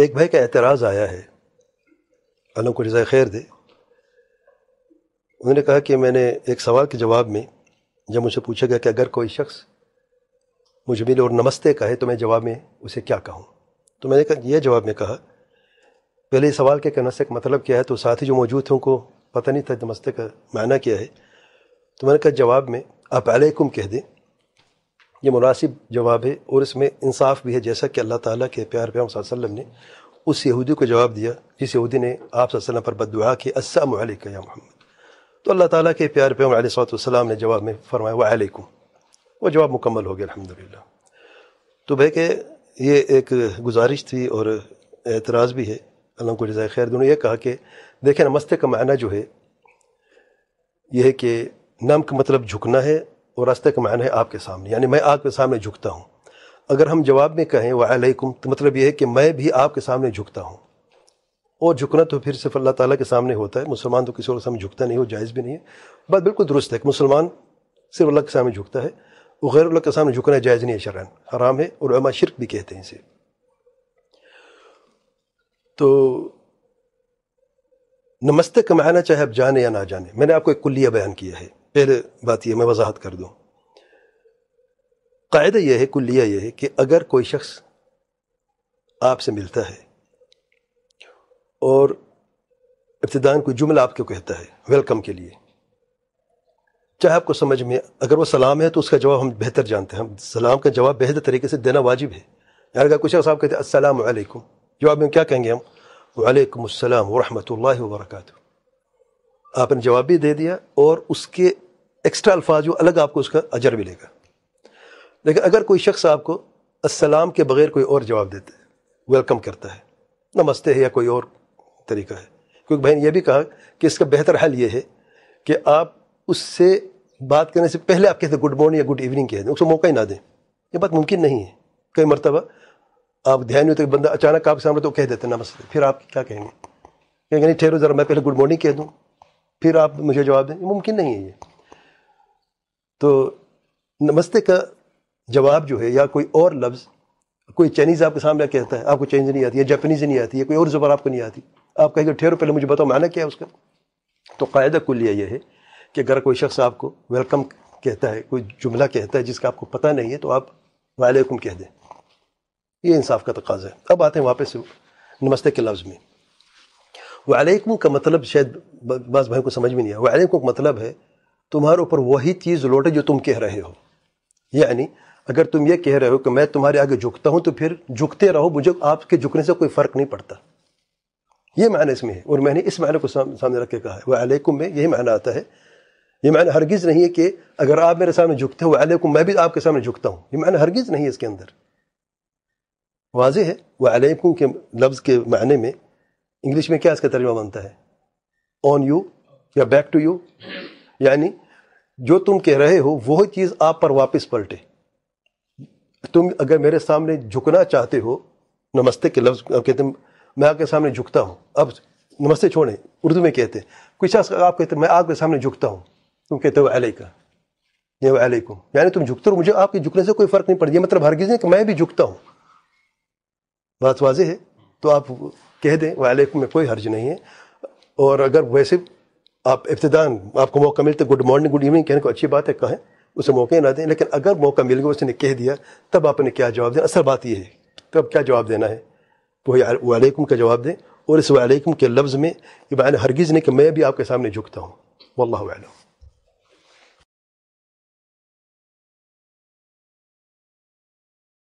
ایک بھائی کا اعتراض آیا ہے اللہ کو رضائے خیر دے انہوں نے کہا کہ میں نے ایک سوال کے جواب میں جب مجھے پوچھا گیا کہ اگر کوئی شخص مجھے ملے اور نمستے کہے تو میں جواب میں اسے کیا کہوں تو میں نے کہا یہ جواب میں کہا پہلے سوال کے کہنا سے مطلب کیا ہے تو ساتھی جو موجود تھے ان کو پتہ نہیں تھا نمستے کا معنی کیا ہے تو میں نے کہا جواب میں آپ علیکم کہہ دیں یہ مناسب جواب ہے اور اس میں انصاف بھی ہے جیسا کہ اللہ تعالیٰ کے پیار پیام صلی اللہ علیہ وسلم نے اس یہودی کو جواب دیا جس یہودی نے آپ صلی اللہ علیہ وسلم پر دعا کی السلام علیکم یا محمد تو اللہ تعالیٰ کے پیار پیام علیہ صاحبۃ والسلام نے جواب میں فرمایا وہ علیکم وہ جواب مکمل ہو گیا الحمد تو بھائی کہ یہ ایک گزارش تھی اور اعتراض بھی ہے اللہ کو جزائے خیر دونوں یہ کہا کہ دیکھیں نمستے کا معنی جو ہے یہ ہے کہ نم کا مطلب جھکنا ہے اور راستے کا معنی ہے آپ کے سامنے یعنی میں آپ کے سامنے جھکتا ہوں اگر ہم جواب میں کہیں وعلیکم تو مطلب یہ ہے کہ میں بھی آپ کے سامنے جھکتا ہوں اور جھکنا تو پھر صرف اللہ تعالیٰ کے سامنے ہوتا ہے مسلمان تو کسی اور سامنے جھکتا نہیں ہو جائز بھی نہیں ہے بات بالکل درست ہے کہ مسلمان صرف اللہ کے سامنے جھکتا ہے وہ غیر اللہ کے سامنے جھکنا جائز نہیں ہے شرعن حرام ہے اور علماء شرک بھی کہتے ہیں اسے تو نمستے کا معنی چاہے آپ جانے یا نہ جانے میں نے آپ کو ایک کلیہ بیان کیا ہے پہلے بات یہ میں وضاحت کر دوں قاعدہ یہ ہے کلیہ یہ ہے کہ اگر کوئی شخص آپ سے ملتا ہے اور ابتدان کوئی جملہ آپ کو کہتا ہے ویلکم کے لیے چاہے آپ کو سمجھ میں اگر وہ سلام ہے تو اس کا جواب ہم بہتر جانتے ہیں ہم سلام کا جواب بہتر طریقے سے دینا واجب ہے یار یعنی کوئی کچھ صاحب کہتے ہیں السلام علیکم جواب میں کیا کہیں گے ہم وعلیکم السلام ورحمۃ اللہ وبرکاتہ آپ نے جواب بھی دے دیا اور اس کے ایکسٹرا الفاظ وہ الگ آپ کو اس کا اجر ملے گا لیکن اگر کوئی شخص آپ کو السلام کے بغیر کوئی اور جواب دیتا ہے ویلکم کرتا ہے نمستے ہے یا کوئی اور طریقہ ہے کیونکہ بہن یہ بھی کہا کہ اس کا بہتر حل یہ ہے کہ آپ اس سے بات کرنے سے پہلے آپ کہتے ہیں گڈ مارننگ یا گڈ ایوننگ کہہ دیں اس کو موقع ہی نہ دیں یہ بات ممکن نہیں ہے کئی مرتبہ آپ دھیان نہیں ہوتے کہ بندہ اچانک آپ کے سامنے تو کہہ دیتے ہیں نمستے پھر آپ کیا کہیں گے کہیں گے نہیں ٹھہرو ذرا میں پہلے گڈ مارننگ کہہ دوں پھر آپ مجھے جواب دیں ممکن نہیں ہے یہ تو نمستے کا جواب جو ہے یا کوئی اور لفظ کوئی چائنیز آپ کے سامنے کہتا ہے آپ کو چائنیز نہیں آتی ہے جاپنیز نہیں آتی ہے کوئی اور زبان آپ کو نہیں آتی آپ کہیں گے ٹھہرو پہلے مجھے بتاؤ معنی کیا ہے اس کا تو قاعدہ کلیہ یہ ہے کہ اگر کوئی شخص آپ کو ویلکم کہتا ہے کوئی جملہ کہتا ہے جس کا آپ کو پتہ نہیں ہے تو آپ وعلیکم کہہ دیں یہ انصاف کا تقاضا ہے اب آتے ہیں واپس نمستے کے لفظ میں وعلیکم کا مطلب شاید بعض بھائی کو سمجھ میں نہیں آیا وعلیکم کا مطلب ہے تمہارے اوپر وہی چیز لوٹے جو تم کہہ رہے ہو یعنی اگر تم یہ کہہ رہے ہو کہ میں تمہارے آگے جھکتا ہوں تو پھر جھکتے رہو مجھے آپ کے جھکنے سے کوئی فرق نہیں پڑتا یہ معنی اس میں ہے اور میں نے اس معنی کو سامنے رکھ کے کہا ہے وہ علیکم میں یہی معنی آتا ہے یہ معنی ہرگز نہیں ہے کہ اگر آپ میرے سامنے جھکتے ہو علیکم میں بھی آپ کے سامنے جھکتا ہوں یہ معنی ہرگز نہیں ہے اس کے اندر واضح ہے وہ علیکم کے لفظ کے معنی میں انگلش میں کیا اس کا ترجمہ بنتا ہے آن یو یا بیک ٹو یو یعنی جو تم کہہ رہے ہو وہ چیز آپ پر واپس پلٹے تم اگر میرے سامنے جھکنا چاہتے ہو نمستے کے لفظ کہتے ہیں میں آپ کے سامنے جھکتا ہوں اب نمستے چھوڑیں اردو میں کہتے ہیں کچھ آپ کہتے ہیں میں آپ کے سامنے جھکتا ہوں تم کہتے ہو اہلکا یہ و علیکم یعنی تم جھکتے ہو مجھے آپ کے جھکنے سے کوئی فرق نہیں پڑتا یہ مطلب ہرگز نہیں کہ میں بھی جھکتا ہوں بات واضح ہے تو آپ کہہ دیں ولکم میں کوئی حرج نہیں ہے اور اگر ویسے آپ ابتدا آپ کو موقع ملتا ہے گڈ مارننگ گڈ ایوننگ کہنے کو اچھی بات ہے کہیں اسے موقع نہ دیں لیکن اگر موقع مل گیا اس نے کہہ دیا تب آپ نے کیا جواب دینا اصل بات یہ ہے تو اب کیا جواب دینا ہے وہی وعلیکم کا جواب دیں اور اس وعلیکم کے لفظ میں یہ بیان ہرگز نے کہ میں بھی آپ کے سامنے جھکتا ہوں واللہ اللہ